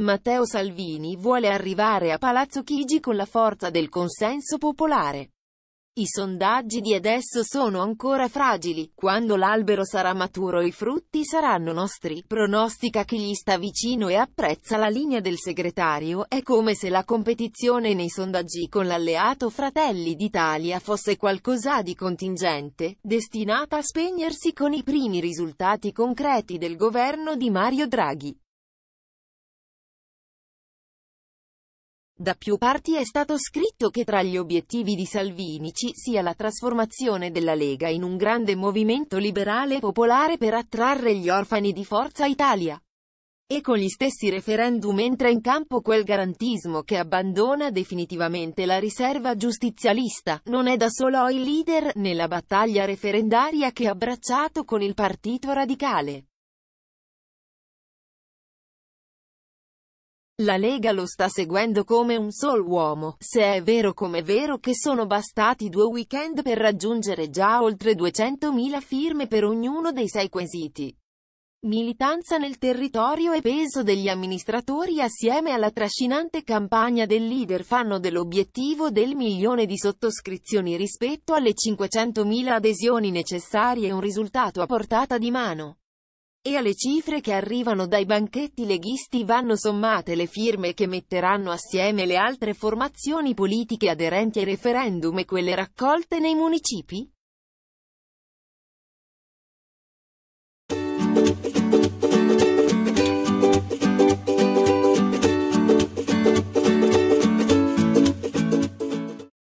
Matteo Salvini vuole arrivare a Palazzo Chigi con la forza del consenso popolare. I sondaggi di adesso sono ancora fragili, quando l'albero sarà maturo i frutti saranno nostri, pronostica chi gli sta vicino e apprezza la linea del segretario, è come se la competizione nei sondaggi con l'alleato Fratelli d'Italia fosse qualcosa di contingente, destinata a spegnersi con i primi risultati concreti del governo di Mario Draghi. Da più parti è stato scritto che tra gli obiettivi di Salvini ci sia la trasformazione della Lega in un grande movimento liberale popolare per attrarre gli orfani di Forza Italia. E con gli stessi referendum entra in campo quel garantismo che abbandona definitivamente la riserva giustizialista. Non è da solo il leader nella battaglia referendaria che ha abbracciato con il partito radicale. La Lega lo sta seguendo come un sol uomo, se è vero come è vero che sono bastati due weekend per raggiungere già oltre 200.000 firme per ognuno dei sei quesiti. Militanza nel territorio e peso degli amministratori assieme alla trascinante campagna del leader fanno dell'obiettivo del milione di sottoscrizioni rispetto alle 500.000 adesioni necessarie un risultato a portata di mano. E alle cifre che arrivano dai banchetti leghisti vanno sommate le firme che metteranno assieme le altre formazioni politiche aderenti ai referendum e quelle raccolte nei municipi?